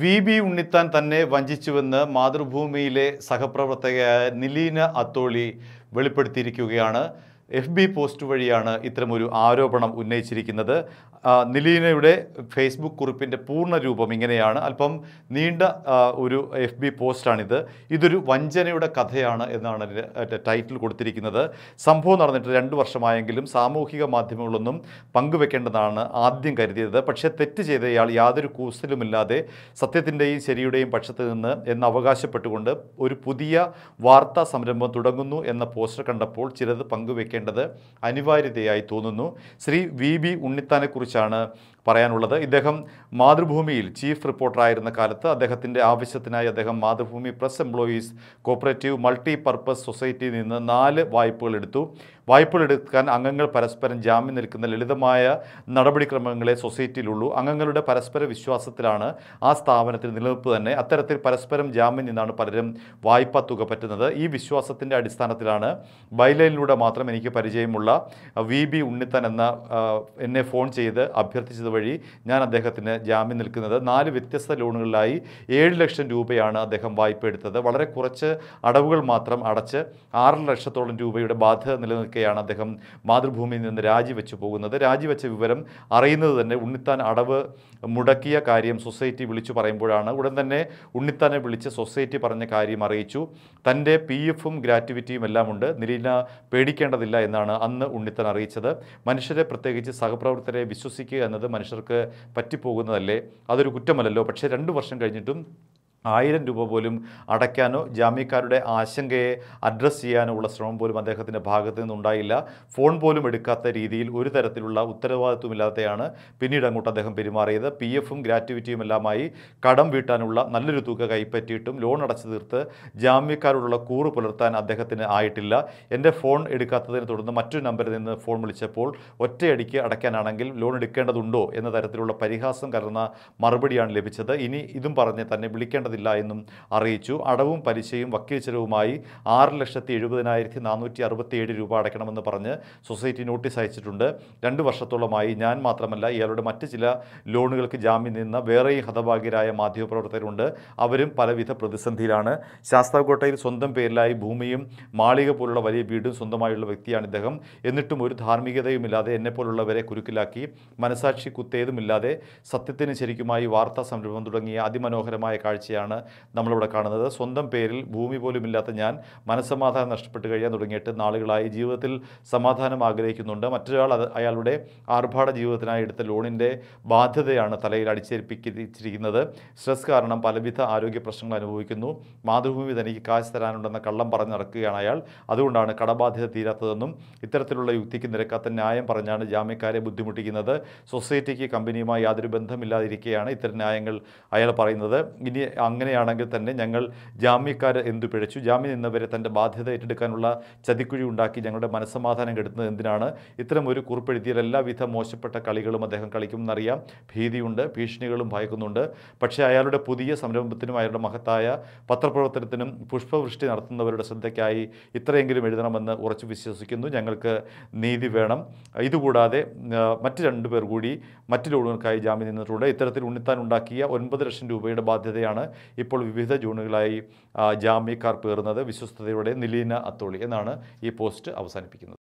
V B Unnithan തന്നെ വഞ്ചിച്ചുവെന്ന് മാതൃഭൂമിയിലെ സഹപ്രവർത്തകയായ നിലീന അത്തോളി വെളിപ്പെടുത്തിയിരിക്കുകയാണ് എഫ് ബി പോസ്റ്റ് വഴിയാണ് ഇത്തരമൊരു ആരോപണം ഉന്നയിച്ചിരിക്കുന്നത് നിലീനയുടെ ഫേസ്ബുക്ക് കുറിപ്പിൻ്റെ പൂർണ്ണ രൂപം ഇങ്ങനെയാണ് അല്പം നീണ്ട ഒരു എഫ് ബി പോസ്റ്റാണിത് ഇതൊരു വഞ്ചനയുടെ കഥയാണ് എന്നാണ് ടൈറ്റിൽ കൊടുത്തിരിക്കുന്നത് സംഭവം നടന്നിട്ട് രണ്ട് വർഷമായെങ്കിലും സാമൂഹിക മാധ്യമങ്ങളൊന്നും പങ്കുവെക്കേണ്ടതാണ് ആദ്യം കരുതിയത് പക്ഷേ തെറ്റ് ചെയ്ത ഇയാൾ യാതൊരു കൂസലുമില്ലാതെ സത്യത്തിൻ്റെയും ശരിയുടെയും പക്ഷത്ത് നിന്ന് എന്ന് അവകാശപ്പെട്ടുകൊണ്ട് ഒരു പുതിയ വാർത്താ സംരംഭം തുടങ്ങുന്നു എന്ന പോസ്റ്റർ കണ്ടപ്പോൾ ചിലത് പങ്കുവെക്കേണ്ട മനസ്സിലാക്കേണ്ടത് അനിവാര്യതയായി തോന്നുന്നു ശ്രീ വി ബി ഉണ്ണിത്താനെക്കുറിച്ചാണ് പറയാനുള്ളത് ഇദ്ദേഹം മാതൃഭൂമിയിൽ ചീഫ് റിപ്പോർട്ടറായിരുന്ന കാലത്ത് അദ്ദേഹത്തിൻ്റെ ആവശ്യത്തിനായി അദ്ദേഹം Mathrubhumi press employees cooperative multipurpose സൊസൈറ്റിയിൽ നിന്ന് നാല് വായ്പകൾ എടുത്തു വായ്പകൾ എടുക്കാൻ അംഗങ്ങൾ പരസ്പരം ജാമ്യം നിൽക്കുന്ന ലളിതമായ നടപടിക്രമങ്ങളെ സൊസൈറ്റിയിലുള്ളൂ അംഗങ്ങളുടെ പരസ്പര വിശ്വാസത്തിലാണ് ആ സ്ഥാപനത്തിൽ നിലനിൽപ്പ് തന്നെ അത്തരത്തിൽ പരസ്പരം ജാമ്യം നിന്നാണ് പലരും വായ്പ തുക പറ്റുന്നത് ഈ വിശ്വാസത്തിൻ്റെ അടിസ്ഥാനത്തിലാണ് ബൈലൈനിലൂടെ മാത്രം എനിക്ക് പരിചയമുള്ള വി ബി ഉണ്ണിത്തൻ എന്ന എന്നെ ഫോൺ ചെയ്ത് അഭ്യർത്ഥിച്ചത് വഴി ഞാൻ അദ്ദേഹത്തിന് ജാമ്യം നിൽക്കുന്നത് നാല് വ്യത്യസ്ത ലോണുകളിലായി ഏഴ് ലക്ഷം രൂപയാണ് അദ്ദേഹം വായ്പ എടുത്തത് വളരെ കുറച്ച് അടവുകൾ മാത്രം അടച്ച് ആറ് ലക്ഷത്തോളം രൂപയുടെ ബാധ്യത നിലനിൽക്കുകയാണ് അദ്ദേഹം മാതൃഭൂമിയിൽ നിന്ന് രാജിവെച്ചു പോകുന്നത് രാജിവെച്ച വിവരം അറിയുന്നത് തന്നെ ഉണ്ണിത്താൻ അടവ് മുടക്കിയ കാര്യം സൊസൈറ്റി വിളിച്ചു പറയുമ്പോഴാണ് ഉടൻ തന്നെ ഉണ്ണിത്താനെ വിളിച്ച് സൊസൈറ്റി പറഞ്ഞ കാര്യം അറിയിച്ചു തൻ്റെ പി എഫും ഗ്രാറ്റുവിറ്റിയും എല്ലാം ഉണ്ട് നിലീന പേടിക്കേണ്ടതില്ല എന്നാണ് അന്ന് ഉണ്ണിത്താൻ അറിയിച്ചത് മനുഷ്യരെ പ്രത്യേകിച്ച് സഹപ്രവർത്തകരെ വിശ്വസിക്കുക എന്നത് മനുഷ്യർക്ക് പറ്റിപ്പോകുന്നതല്ലേ അതൊരു കുറ്റമല്ലല്ലോ പക്ഷേ രണ്ട് വർഷം കഴിഞ്ഞിട്ടും ആയിരം രൂപ പോലും അടയ്ക്കാനോ ജാമ്യക്കാരുടെ ആശങ്കയെ അഡ്രസ്സ് ചെയ്യാനോ ഉള്ള ശ്രമം പോലും അദ്ദേഹത്തിൻ്റെ ഭാഗത്ത് നിന്നുണ്ടായില്ല ഫോൺ പോലും എടുക്കാത്ത രീതിയിൽ ഒരു തരത്തിലുള്ള ഉത്തരവാദിത്വമില്ലാത്തയാണ് പിന്നീട് അങ്ങോട്ട് അദ്ദേഹം പെരുമാറിയത് പി എഫും ഗ്രാറ്റുവിറ്റിയും എല്ലാമായി കടം വീട്ടാനുള്ള നല്ലൊരു തുക കൈപ്പറ്റിയിട്ടും ലോൺ അടച്ചു തീർത്ത് ജാമ്യക്കാരോടുള്ള കൂറ് പുലർത്താൻ അദ്ദേഹത്തിന് ആയിട്ടില്ല എൻ്റെ ഫോൺ എടുക്കാത്തതിനെ തുടർന്ന് മറ്റൊരു നമ്പറിൽ നിന്ന് ഫോൺ വിളിച്ചപ്പോൾ ഒറ്റയടിക്ക് അടയ്ക്കാനാണെങ്കിൽ ലോൺ എടുക്കേണ്ടതുണ്ടോ എന്ന തരത്തിലുള്ള പരിഹാസം കലർന്ന മറുപടിയാണ് ലഭിച്ചത് ഇനി ഇതും പറഞ്ഞ് തന്നെ വിളിക്കേണ്ട നൽകേണ്ടതില്ല എന്നും അറിയിച്ചു അടവും പലിശയും വക്കീൽ ചെലവുമായി ആറ് ലക്ഷത്തി എഴുപതിനായിരത്തി നാനൂറ്റി അറുപത്തിയേഴ് രൂപ അടയ്ക്കണമെന്ന് പറഞ്ഞ് സൊസൈറ്റി നോട്ടീസ് അയച്ചിട്ടുണ്ട് രണ്ട് വർഷത്തോളമായി ഞാൻ മാത്രമല്ല ഇയാളുടെ മറ്റ് ചില ലോണുകൾക്ക് ജാമ്യം നിന്ന വേറെയും ഹതഭാഗ്യരായ മാധ്യമപ്രവർത്തകരുണ്ട് അവരും പലവിധ പ്രതിസന്ധിയിലാണ് ശാസ്താകോട്ടയിൽ സ്വന്തം പേരിലായി ഭൂമിയും മാളിക പോലുള്ള വലിയ വീടും സ്വന്തമായുള്ള വ്യക്തിയാണ് ഇദ്ദേഹം എന്നിട്ടും ഒരു ധാർമ്മികതയുമില്ലാതെ എന്നെപ്പോലുള്ളവരെ കുരുക്കിലാക്കി മനസാക്ഷി കുത്തേതുമില്ലാതെ സത്യത്തിന് ശരിക്കുമായി വാർത്താ സംരംഭം തുടങ്ങിയ അതിമനോഹരമായ കാഴ്ചയാണ് കഥയാണ് നമ്മളിവിടെ കാണുന്നത് സ്വന്തം പേരിൽ ഭൂമി പോലും ഇല്ലാത്ത ഞാൻ മനസ്സമാധാനം നഷ്ടപ്പെട്ട് കഴിയാൻ തുടങ്ങിയിട്ട് നാളുകളായി ജീവിതത്തിൽ സമാധാനം ആഗ്രഹിക്കുന്നുണ്ട് മറ്റൊരാൾ അത് അയാളുടെ ആർഭാട ജീവിതത്തിനായി എടുത്ത ലോണിൻ്റെ ബാധ്യതയാണ് തലയിൽ അടിച്ചേൽപ്പിച്ചിരിക്കുന്നത് സ്ട്രെസ് കാരണം പലവിധ ആരോഗ്യ പ്രശ്നങ്ങൾ അനുഭവിക്കുന്നു മാതൃഭൂമി തനിക്ക് കാശ് തരാനുണ്ടെന്ന കള്ളം നടക്കുകയാണ് അയാൾ അതുകൊണ്ടാണ് കടബാധ്യത തീരാത്തതെന്നും ഇത്തരത്തിലുള്ള യുക്തിക്ക് നിരക്കാത്ത ന്യായം പറഞ്ഞാണ് ജാമ്യക്കാരെ ബുദ്ധിമുട്ടിക്കുന്നത് സൊസൈറ്റിക്ക് കമ്പനിയുമായി യാതൊരു ബന്ധമില്ലാതിരിക്കുകയാണ് ഇത്തരം ന്യായങ്ങൾ അയാൾ പറയുന്നത് ഇനി അങ്ങനെയാണെങ്കിൽ തന്നെ ഞങ്ങൾ ജാമ്യക്കാർ എന്തു പിഴച്ചു ജാമ്യം നിന്നവരെ തൻ്റെ ബാധ്യത ഏറ്റെടുക്കാനുള്ള ചതിക്കുഴി ഉണ്ടാക്കി ഞങ്ങളുടെ മനസ്സമാധാനം കെടുത്തുന്നത് എന്തിനാണ് ഇത്തരം ഒരു കുറിപ്പെഴുതിയാൽ എല്ലാവിധ മോശപ്പെട്ട കളികളും അദ്ദേഹം കളിക്കുമെന്നറിയാം ഭീതിയുണ്ട് ഭീഷണികളും ഭയക്കുന്നുണ്ട് പക്ഷേ അയാളുടെ പുതിയ സംരംഭത്തിനും അയാളുടെ മഹത്തായ പത്രപ്രവർത്തനത്തിനും പുഷ്പവൃഷ്ടി നടത്തുന്നവരുടെ ശ്രദ്ധയ്ക്കായി ഇത്രയെങ്കിലും എഴുതണമെന്ന് ഉറച്ചു വിശ്വസിക്കുന്നു ഞങ്ങൾക്ക് നീതി വേണം ഇതുകൂടാതെ മറ്റ് രണ്ടു പേർ കൂടി മറ്റു ലോണുകൾക്കായി ജാമ്യം നിന്നിട്ടുണ്ട് ഇത്തരത്തിൽ ഉണ്ണിത്താൻ ഉണ്ടാക്കിയ ഒൻപത് ലക്ഷം രൂപയുടെ ബാധ്യതയാണ് ഇപ്പോൾ വിവിധ ജൂണുകളായി ജാമ്യക്കാർ പേറുന്നത് വിശ്വസ്തയുടെ നിലീന അത്തോളി എന്നാണ് ഈ പോസ്റ്റ് അവസാനിപ്പിക്കുന്നത്